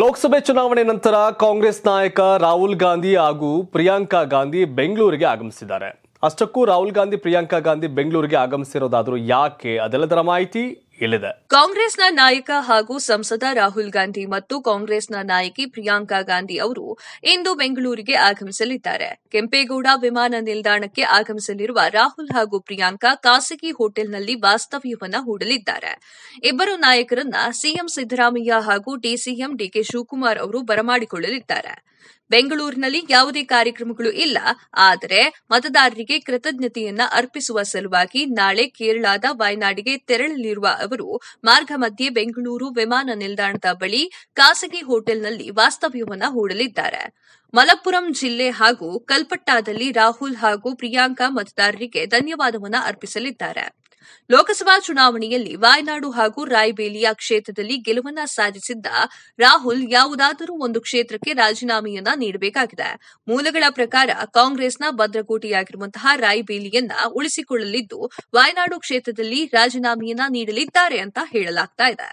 ಲೋಕಸಭೆ ಚುನಾವಣೆ ನಂತರ ಕಾಂಗ್ರೆಸ್ ನಾಯಕ ರಾಹುಲ್ ಗಾಂಧಿ ಹಾಗೂ ಪ್ರಿಯಾಂಕಾ ಗಾಂಧಿ ಬೆಂಗಳೂರಿಗೆ ಆಗಮಿಸಿದ್ದಾರೆ ಅಷ್ಟಕ್ಕೂ ರಾಹುಲ್ ಗಾಂಧಿ ಪ್ರಿಯಾಂಕಾ ಗಾಂಧಿ ಬೆಂಗಳೂರಿಗೆ ಆಗಮಿಸಿರೋದಾದರೂ ಯಾಕೆ ಅದೆಲ್ಲದರ ಮಾಹಿತಿ ಇಲ್ಲಿದೆ ಕಾಂಗ್ರೆಸ್ನ ನಾಯಕ ಹಾಗೂ ಸಂಸದ ರಾಹುಲ್ ಗಾಂಧಿ ಮತ್ತು ಕಾಂಗ್ರೆಸ್ನ ನಾಯಕಿ ಪ್ರಿಯಾಂಕಾ ಗಾಂಧಿ ಅವರು ಇಂದು ಬೆಂಗಳೂರಿಗೆ ಆಗಮಿಸಲಿದ್ದಾರೆ ಕೆಂಪೇಗೌಡ ವಿಮಾನ ನಿಲ್ದಾಣಕ್ಕೆ ಆಗಮಿಸಲಿರುವ ರಾಹುಲ್ ಹಾಗೂ ಪ್ರಿಯಾಂಕಾ ಖಾಸಗಿ ಹೋಟೆಲ್ನಲ್ಲಿ ವಾಸ್ತವ್ಯವನ್ನು ಹೂಡಲಿದ್ದಾರೆ ಇಬ್ಬರು ನಾಯಕರನ್ನ ಸಿಎಂ ಸಿದ್ದರಾಮಯ್ಯ ಹಾಗೂ ಡಿಸಿಎಂ ಡಿಕೆ ಶಿವಕುಮಾರ್ ಅವರು ಬರಮಾಡಿಕೊಳ್ಳಲಿದ್ದಾರೆ ಬೆಂಗಳೂರಿನಲ್ಲಿ ಯಾವುದೇ ಕಾರ್ಯಕ್ರಮಗಳು ಇಲ್ಲ ಆದರೆ ಮತದಾರರಿಗೆ ಕೃತಜ್ಞತೆಯನ್ನ ಅರ್ಪಿಸುವ ಸಲುವಾಗಿ ನಾಳೆ ಕೇರಳದ ವಯನಾಡಿಗೆ ತೆರಳಲಿರುವ ಅವರು ಮಾರ್ಗ ಮಧ್ಯೆ ಬೆಂಗಳೂರು ವಿಮಾನ ನಿಲ್ದಾಣದ ಬಳಿ ಖಾಸಗಿ ಹೋಟೆಲ್ನಲ್ಲಿ ವಾಸ್ತವ್ಯವನ್ನು ಹೂಡಲಿದ್ದಾರೆ ಮಲಪ್ಪುರಂ ಜಿಲ್ಲೆ ಹಾಗೂ ಕಲ್ಪಟ್ಟಾದಲ್ಲಿ ರಾಹುಲ್ ಹಾಗೂ ಪ್ರಿಯಾಂಕಾ ಮತದಾರರಿಗೆ ಧನ್ಯವಾದವನ್ನು ಅರ್ಪಿಸಲಿದ್ದಾರೆ ಲೋಕಸಭಾ ಚುನಾವಣೆಯಲ್ಲಿ ವಾಯ್ನಾಡು ಹಾಗೂ ರಾಯಬೇಲಿಯ ಕ್ಷೇತ್ರದಲ್ಲಿ ಗೆಲುವನ್ನ ಸಾಧಿಸಿದ್ದ ರಾಹುಲ್ ಯಾವುದಾದರೂ ಒಂದು ಕ್ಷೇತ್ರಕ್ಕೆ ರಾಜೀನಾಮೆಯನ್ನ ನೀಡಬೇಕಾಗಿದೆ ಮೂಲಗಳ ಪ್ರಕಾರ ಕಾಂಗ್ರೆಸ್ನ ಭದ್ರಕೋಟೆಯಾಗಿರುವಂತಹ ರಾಯಬೇಲಿಯನ್ನ ಉಳಿಸಿಕೊಳ್ಳಲಿದ್ದು ವಾಯ್ನಾಡು ಕ್ಷೇತ್ರದಲ್ಲಿ ರಾಜೀನಾಮೆಯನ್ನ ನೀಡಲಿದ್ದಾರೆ ಅಂತ ಹೇಳಲಾಗ್ತಾ ಇದೆ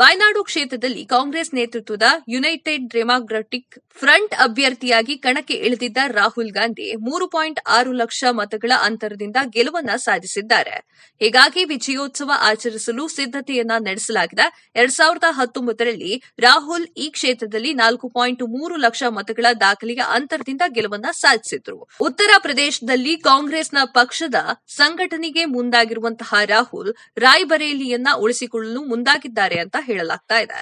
ವಾಯ್ನಾಡು ಕ್ಷೇತ್ರದಲ್ಲಿ ಕಾಂಗ್ರೆಸ್ ನೇತೃತ್ವದ ಯುನೈಟೆಡ್ ಡೆಮಾಕ್ರಟಿಕ್ ಫ್ರಂಟ್ ಅಭ್ಯರ್ಥಿಯಾಗಿ ಕಣಕ್ಕೆ ಇಳಿದಿದ್ದ ರಾಹುಲ್ ಗಾಂಧಿ ಮೂರು ಪಾಯಿಂಟ್ ಆರು ಲಕ್ಷ ಮತಗಳ ಅಂತರದಿಂದ ಗೆಲುವನ್ನ ಸಾಧಿಸಿದ್ದಾರೆ ಹೀಗಾಗಿ ವಿಜಯೋತ್ಸವ ಆಚರಿಸಲು ಸಿದ್ದತೆಯನ್ನ ನಡೆಸಲಾಗಿದೆ ಎರಡ್ ಸಾವಿರದ ಹತ್ತೊಂಬತ್ತರಲ್ಲಿ ರಾಹುಲ್ ಈ ಕ್ಷೇತ್ರದಲ್ಲಿ ನಾಲ್ಕು ಪಾಯಿಂಟ್ ಮೂರು ಲಕ್ಷ ಮತಗಳ ದಾಖಲೆಯ ಅಂತರದಿಂದ ಗೆಲುವನ್ನ ಸಾಧಿಸಿದ್ರು ಉತ್ತರ ಪ್ರದೇಶದಲ್ಲಿ ಕಾಂಗ್ರೆಸ್ನ ಪಕ್ಷದ ಸಂಘಟನೆಗೆ ಮುಂದಾಗಿರುವಂತಹ ರಾಹುಲ್ ರಾಯ್ಬರೇಲಿಯನ್ನ ಉಳಿಸಿಕೊಳ್ಳಲು ಮುಂದಾಗಿದ್ದಾರೆ ಅಂತ ಹೇಳಲಾಗ್ತಾ ಇದೆ